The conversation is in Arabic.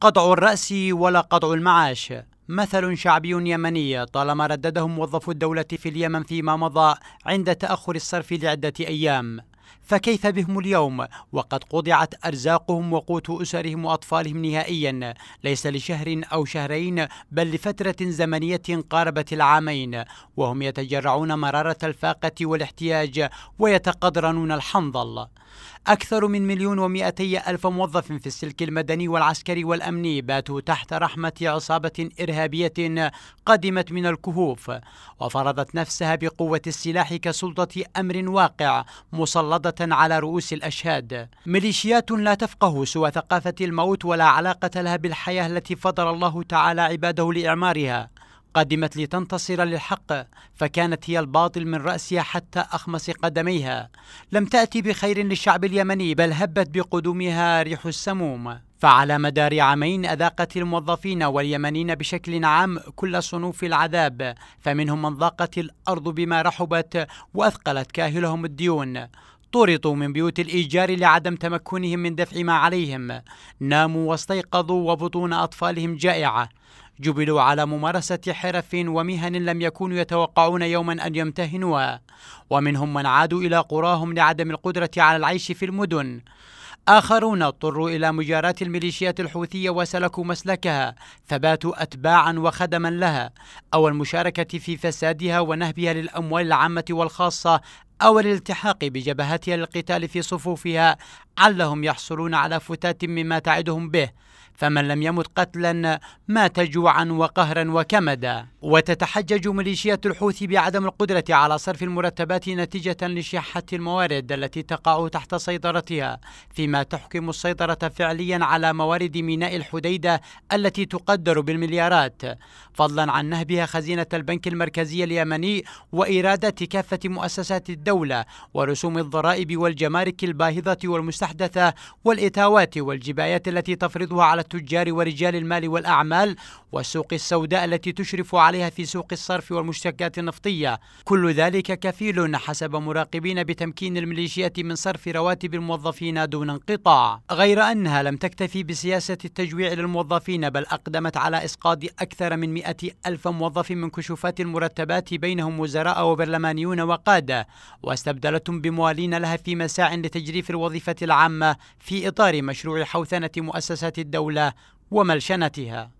قطع الرأس ولا قطع المعاش مثل شعبي يمني طالما ردده موظفو الدولة في اليمن فيما مضى عند تأخر الصرف لعدة أيام فكيف بهم اليوم وقد قضعت أرزاقهم وقوت أسرهم وأطفالهم نهائيا ليس لشهر أو شهرين بل لفترة زمنية قاربت العامين وهم يتجرعون مرارة الفاقة والاحتياج ويتقدرنون الحنظل أكثر من مليون ومئتي ألف موظف في السلك المدني والعسكري والأمني باتوا تحت رحمة عصابة إرهابية قدمت من الكهوف وفرضت نفسها بقوة السلاح كسلطة أمر واقع مسلطة على رؤوس الأشهاد ميليشيات لا تفقه سوى ثقافة الموت ولا علاقة لها بالحياة التي فضل الله تعالى عباده لإعمارها قدمت لتنتصر للحق فكانت هي الباطل من رأسها حتى أخمص قدميها لم تأتي بخير للشعب اليمني بل هبت بقدومها ريح السموم فعلى مدار عامين أذاقت الموظفين واليمنيين بشكل عام كل صنوف العذاب فمنهم من ضاقت الأرض بما رحبت وأثقلت كاهلهم الديون طردوا من بيوت الإيجار لعدم تمكنهم من دفع ما عليهم ناموا واستيقظوا وبطون أطفالهم جائعة جبلوا على ممارسة حرف ومهن لم يكونوا يتوقعون يوما أن يمتهنوها ومنهم من عادوا إلى قراهم لعدم القدرة على العيش في المدن آخرون اضطروا إلى مجاراة الميليشيات الحوثية وسلكوا مسلكها فباتوا أتباعا وخدما لها أو المشاركة في فسادها ونهبها للأموال العامة والخاصة أو الالتحاق بجبهتها للقتال في صفوفها علهم يحصلون على فتات مما تعدهم به فمن لم يمت قتلا مات جوعا وقهرا وكمدا وتتحجج ميليشيات الحوثي بعدم القدرة على صرف المرتبات نتيجة لشحة الموارد التي تقع تحت سيطرتها فيما تحكم السيطرة فعليا على موارد ميناء الحديدة التي تقدر بالمليارات فضلا عن نهبها خزينة البنك المركزي اليمني وإرادة كافة مؤسسات الدولة الدولة ورسوم الضرائب والجمارك الباهظة والمستحدثة والإتاوات والجبايات التي تفرضها على التجار ورجال المال والأعمال والسوق السوداء التي تشرف عليها في سوق الصرف والمشتكات النفطية كل ذلك كفيل حسب مراقبين بتمكين الميليشيات من صرف رواتب الموظفين دون انقطاع غير أنها لم تكتفي بسياسة التجويع للموظفين بل أقدمت على إسقاط أكثر من مئة ألف موظف من كشوفات المرتبات بينهم وزراء وبرلمانيون وقادة واستبدلتهم بموالين لها في مساع لتجريف الوظيفة العامة في إطار مشروع حوثنة مؤسسات الدولة وملشنتها